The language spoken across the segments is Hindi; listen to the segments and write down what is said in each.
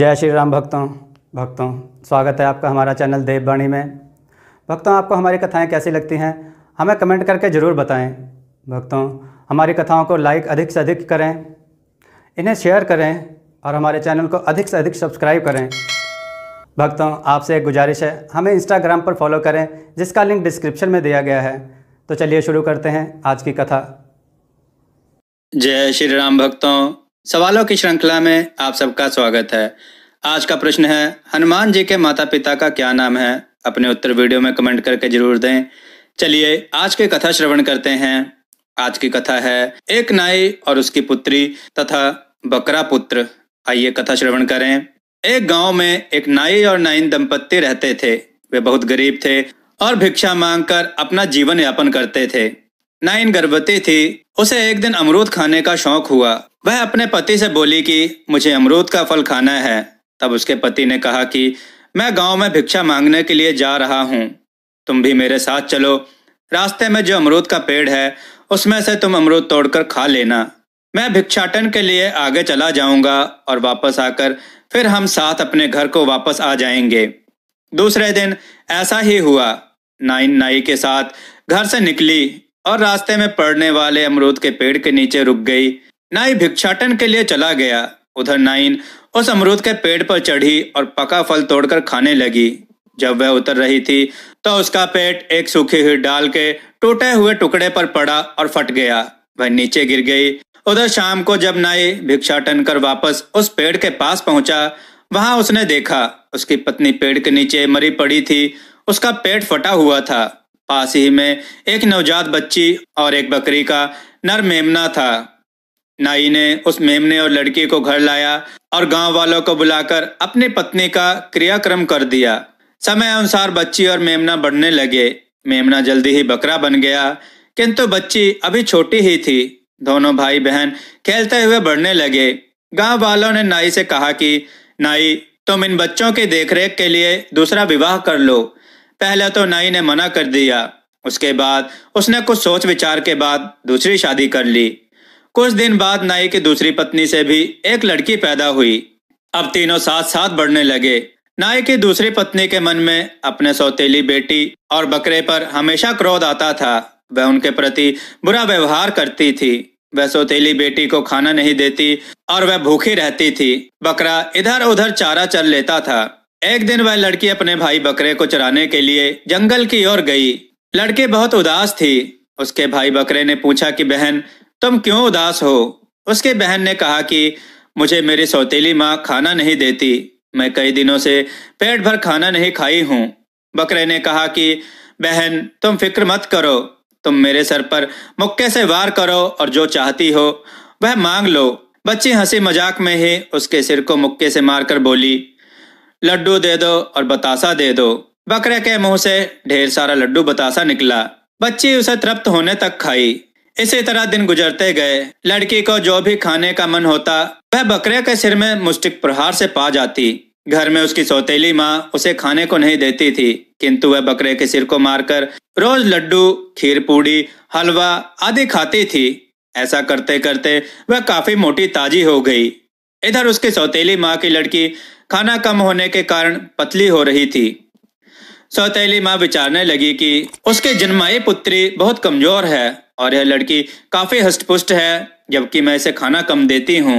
जय श्री राम भक्तों भक्तों स्वागत है आपका हमारा चैनल देववाणी में भक्तों आपको हमारी कथाएं कैसी लगती हैं हमें कमेंट करके ज़रूर बताएं भक्तों हमारी कथाओं को लाइक अधिक से अधिक करें इन्हें शेयर करें और हमारे चैनल को अधिक से अधिक सब्सक्राइब करें भक्तों आपसे एक गुजारिश है हमें इंस्टाग्राम पर फॉलो करें जिसका लिंक डिस्क्रिप्शन में दिया गया है तो चलिए शुरू करते हैं आज की कथा जय श्री राम भक्तों सवालों की श्रृंखला में आप सबका स्वागत है आज का प्रश्न है हनुमान जी के माता पिता का क्या नाम है अपने उत्तर वीडियो में कमेंट करके जरूर दें चलिए आज के कथा श्रवण करते हैं आज की कथा है एक नाई और उसकी पुत्री तथा बकरा पुत्र आइए कथा श्रवण करें एक गांव में एक नाई और नाइन दंपत्ति रहते थे वे बहुत गरीब थे और भिक्षा कर अपना जीवन यापन करते थे नाइन गर्भवती थी उसे एक दिन अमरूद खाने का शौक हुआ वह अपने पति से बोली कि मुझे अमरूद का फल खाना है तब उसके पति ने कहा कि मैं गांव में भिक्षा मांगने के लिए जा रहा हूं तुम भी मेरे साथ चलो रास्ते में जो अमरूद का पेड़ है उसमें से तुम अमरूद तोड़कर खा लेना मैं भिक्षाटन के लिए आगे चला जाऊंगा और वापस आकर फिर हम साथ अपने घर को वापस आ जाएंगे दूसरे दिन ऐसा ही हुआ नाइन नाई के साथ घर से निकली और रास्ते में पड़ने वाले अमरूद के पेड़ के नीचे रुक गई नाई भिक्षाटन के लिए चला गया उधर नाइन उस अमरूद के पेड़ पर चढ़ी और पका फल तोड़कर खाने लगी जब वह उतर रही थी तो उसका पेट एक सूखी हुई डाल के टूटे हुए टुकड़े पर पड़ा और फट गया वह नीचे गिर गई उधर शाम को जब नाई भिक्षाटन कर वापस उस पेड़ के पास पहुंचा वहां उसने देखा उसकी पत्नी पेड़ के नीचे मरी पड़ी थी उसका पेट फटा हुआ था पास ही में एक नवजात बच्ची और एक बकरी का नर मेमना था नाई ने उस मेमने और लड़के को घर लाया और गांव वालों को बुलाकर अपनी पत्नी का क्रियाक्रम कर दिया समय अनुसार बच्ची और मेमना बढ़ने लगे मेमना जल्दी ही बकरा बन गया किंतु बच्ची अभी छोटी ही थी दोनों भाई बहन खेलते हुए बढ़ने लगे गांव वालों ने नाई से कहा कि नाई तुम इन बच्चों की देखरेख के लिए दूसरा विवाह कर लो पहले तो नाई ने मना कर दिया उसके बाद उसने कुछ सोच विचार के बाद दूसरी शादी कर ली कुछ दिन बाद नाई की दूसरी पत्नी से भी एक लड़की पैदा हुई अब तीनों साथ साथ बढ़ने लगे नाई की दूसरी पत्नी के मन में अपने सौतेली बेटी और बकरे पर हमेशा क्रोध आता था वह उनके प्रति बुरा व्यवहार करती थी वह सौतेली बेटी को खाना नहीं देती और वह भूखी रहती थी बकरा इधर उधर चारा चल लेता था एक दिन वह लड़की अपने भाई बकरे को चराने के लिए जंगल की ओर गई लड़की बहुत उदास थी उसके भाई बकरे ने पूछा कि बहन तुम क्यों उदास हो उसके बहन ने कहा कि मुझे मेरी सौतीली माँ खाना नहीं देती मैं कई दिनों से पेट भर खाना नहीं खाई हूँ बकरे ने कहा कि बहन तुम फिक्र मत करो तुम मेरे सर पर मुक्के से वार करो और जो चाहती हो वह मांग लो बच्ची हंसी मजाक में ही उसके सिर को मुक्के से मारकर बोली लड्डू दे दो और बतासा दे दो बकरे के मुंह से ढेर सारा लड्डू बतासा निकला बच्ची उसे तृप्त होने तक खाई इसी तरह दिन गुजरते गए लड़की को जो भी खाने का मन होता वह बकरे के सिर में मुस्टिक प्रहार से पा जाती घर में उसकी सौतेली माँ उसे खाने को नहीं देती थी किंतु वह बकरे के सिर को मारकर रोज लड्डू खीर पूड़ी हलवा आदि खाती थी ऐसा करते करते वह काफी मोटी ताजी हो गई इधर उसकी सौतेली माँ की लड़की खाना कम होने के कारण पतली हो रही थी सौतेली माँ विचारने लगी कि उसके जन्माई पुत्री बहुत कमजोर है और यह लड़की काफी हष्टपुष्ट है जबकि मैं इसे खाना कम देती हूँ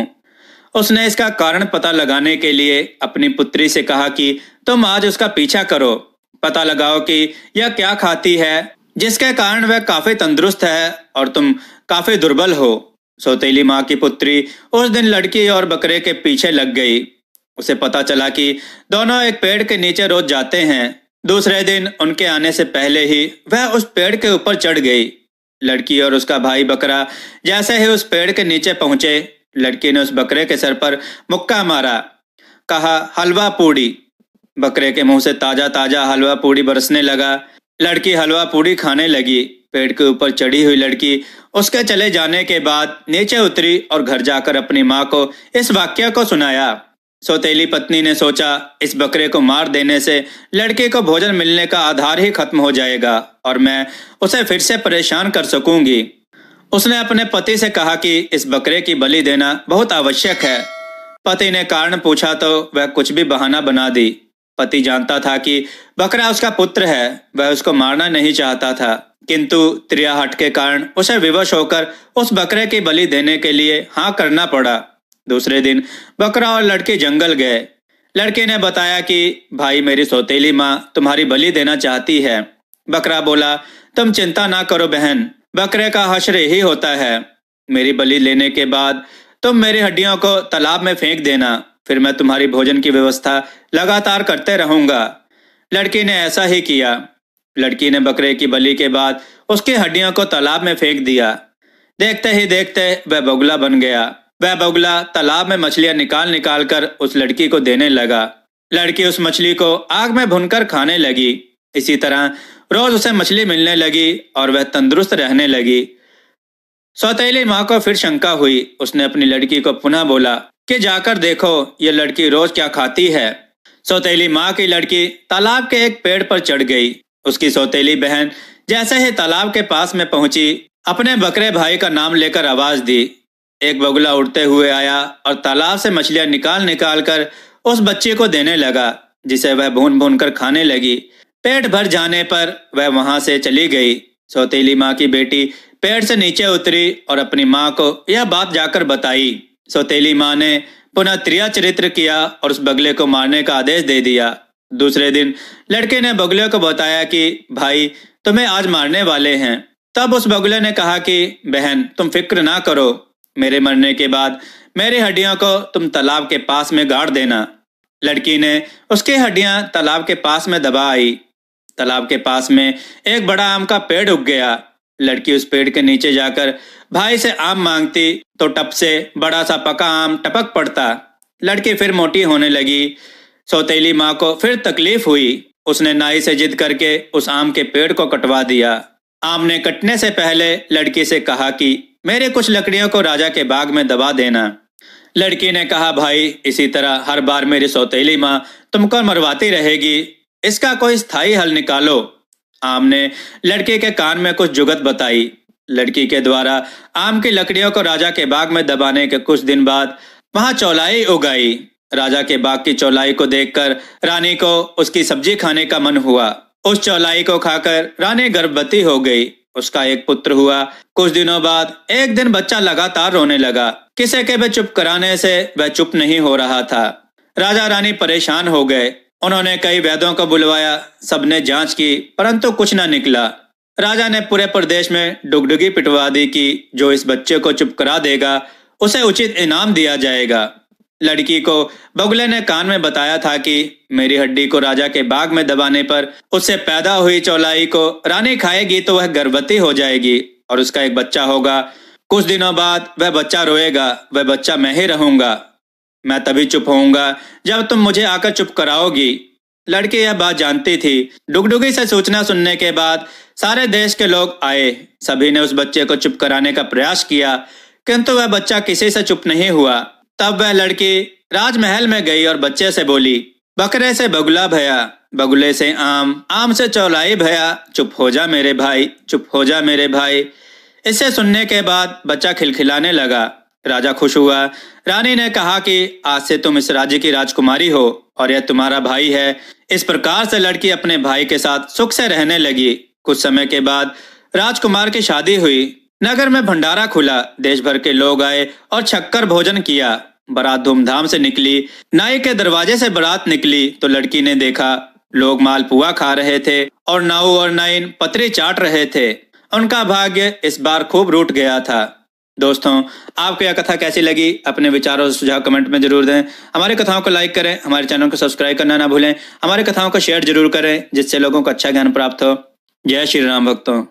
उसने इसका कारण पता लगाने के लिए अपनी पुत्री से कहा कि तुम आज उसका पीछा करो पता लगाओ कि यह क्या खाती है जिसके कारण वह काफी तंदुरुस्त है और तुम काफी दुर्बल हो सौतेली माँ की पुत्री उस दिन लड़की और बकरे के पीछे लग गई उसे पता चला कि दोनों एक पेड़ के नीचे रोज जाते हैं दूसरे दिन उनके आने से पहले ही वह उस पेड़ के ऊपर चढ़ गई लड़की और उसका भाई बकरा जैसे ही उस पेड़ के नीचे पहुंचे लड़की ने उस बकरे के सर पर मुक्का मारा कहा हलवा पूड़ी बकरे के मुंह से ताजा ताजा हलवा पूड़ी बरसने लगा लड़की हलवा पूड़ी खाने लगी पेड़ के ऊपर चढ़ी हुई लड़की उसके चले जाने के बाद नीचे उतरी और घर जाकर अपनी माँ को इस वाक्य को सुनाया सौतेली पत्नी ने सोचा इस बकरे को मार देने से लड़के को भोजन मिलने का आधार ही खत्म हो जाएगा और मैं उसे फिर से परेशान कर सकूंगी उसने अपने पति से कहा कि इस बकरे की बलि देना बहुत आवश्यक है पति ने कारण पूछा तो वह कुछ भी बहाना बना दी पति जानता था कि बकरा उसका पुत्र है वह उसको मारना नहीं चाहता था किंतु त्रियाहट के कारण उसे विवश होकर उस बकरे की बलि देने के लिए हाँ करना पड़ा दूसरे दिन बकरा और लड़के जंगल गए लड़के ने बताया कि भाई मेरी सौतेली माँ तुम्हारी बलि देना चाहती है बकरा बोला तुम चिंता ना करो बहन बकरे का हश्र ही होता है मेरी बलि लेने के बाद तुम मेरी हड्डियों को तालाब में फेंक देना फिर मैं तुम्हारी भोजन की व्यवस्था लगातार करते रहूंगा लड़की ने ऐसा ही किया लड़की ने बकरे की बलि के बाद उसकी हड्डियों को तालाब में फेंक दिया देखते ही देखते वह बगुला बन गया वह बगुला तालाब में मछलियां निकाल निकाल कर उस लड़की को देने लगा लड़की उस मछली को आग में भुनकर खाने लगी इसी तरह रोज उसे मछली मिलने लगी और वह तंदुरुस्त रहने लगी सौतेली माँ को फिर शंका हुई उसने अपनी लड़की को पुनः बोला कि जाकर देखो ये लड़की रोज क्या खाती है सौतेली माँ की लड़की तालाब के एक पेड़ पर चढ़ गई उसकी सौतेली बहन जैसे ही तालाब के पास में पहुंची अपने बकरे भाई का नाम लेकर आवाज दी एक बगुला उड़ते हुए आया और तालाब से मछलियां निकाल निकाल कर उस बच्चे को देने लगा जिसे वह भून भून कर खाने लगी पेट भर जाने पर वह वहां से चली गई सौतीली माँ की बेटी पेड़ से नीचे उतरी और अपनी माँ को यह बात जाकर बताई सौतीली माँ ने पुनः त्रिया चरित्र किया और उस बगले को मारने का आदेश दे दिया दूसरे दिन लड़के ने बगले को बताया कि भाई तुम्हें आज मारने वाले हैं तब उस बगले ने कहा कि बहन तुम फिक्र ना करो मेरे मरने के बाद मेरी हड्डियों को तुम तालाब के पास में गाड़ देना लड़की ने उसकी हड्डियां तालाब के पास में दबा आई तालाब के पास में एक बड़ा आम का पेड़ उग गया लड़की उस पेड़ के नीचे जाकर भाई से आम मांगती तो टप से बड़ा सा पका आम टपक पड़ता लड़की फिर मोटी होने लगी सौतेली माँ को फिर तकलीफ हुई उसने नाई से जिद करके उस आम के पेड़ को कटवा दिया आम ने कटने से पहले लड़की से कहा कि मेरे कुछ लकड़ियों को राजा के बाग में दबा देना लड़की ने कहा भाई इसी तरह हर बार मेरी सौतेली माँ तुमको मरवाती रहेगी इसका कोई स्थाई हल निकालो आम ने लड़के के कान में कुछ जुगत बताई लड़की के द्वारा आम की लकड़ियों को राजा के बाग में दबाने के कुछ दिन बाद वहां चौलाई उगाई राजा के बाग की चौलाई को देखकर रानी को उसकी सब्जी खाने का मन हुआ उस चौलाई को खाकर रानी गर्भवती हो गई उसका एक पुत्र हुआ कुछ दिनों बाद एक दिन बच्चा लगातार रोने लगा किसे के भी चुप कराने से वह चुप नहीं हो रहा था राजा रानी परेशान हो गए उन्होंने कई वैद्यों को बुलवाया सबने जांच की परंतु कुछ ना निकला राजा ने पूरे प्रदेश में डुगडुगी पिटवा दी कि जो इस बच्चे को चुप करा देगा उसे उचित इनाम दिया जाएगा लड़की को बगुले ने कान में बताया था कि मेरी हड्डी को राजा के बाग में दबाने पर उससे पैदा हुई चौलाई को रानी खाएगी तो वह गर्भवती हो जाएगी और उसका एक बच्चा होगा कुछ दिनों बाद वह बच्चा रोएगा वह बच्चा मैं ही रहूंगा मैं तभी चुप होऊंगा जब तुम मुझे आकर चुप कराओगी लड़की यह बात जानती थी डुगडुगी से सूचना सुनने के बाद सारे देश के लोग आए सभी ने उस बच्चे को चुप कराने का प्रयास किया किंतु वह बच्चा किसी से चुप नहीं हुआ तब वह लड़की राजमहल में गई और बच्चे से बोली बकरे से बगुला भया बगुले से आम आम से चौलाई भया चुप हो जा मेरे भाई चुप हो जा मेरे भाई इसे सुनने के बाद बच्चा खिलखिलाने लगा राजा खुश हुआ रानी ने कहा कि आज से तुम इस राज्य की राजकुमारी हो और यह तुम्हारा भाई है इस प्रकार से लड़की अपने भाई के साथ सुख से रहने लगी कुछ समय के बाद राजकुमार की शादी हुई नगर में भंडारा खुला देश भर के लोग आए और छक्कर भोजन किया बारात धूमधाम से निकली नाई के दरवाजे से बारात निकली तो लड़की ने देखा लोग मालपुआ खा रहे थे और नाऊ और नाइन पतरे चाट रहे थे उनका भाग्य इस बार खूब रूट गया था दोस्तों आपको यह कथा कैसी लगी अपने विचारों और सुझाव कमेंट में जरूर दें हमारे कथाओं को लाइक करें हमारे चैनल को सब्सक्राइब करना ना भूलें हमारे कथाओं को शेयर जरूर करें जिससे लोगों को अच्छा ज्ञान प्राप्त हो जय श्री राम भक्तों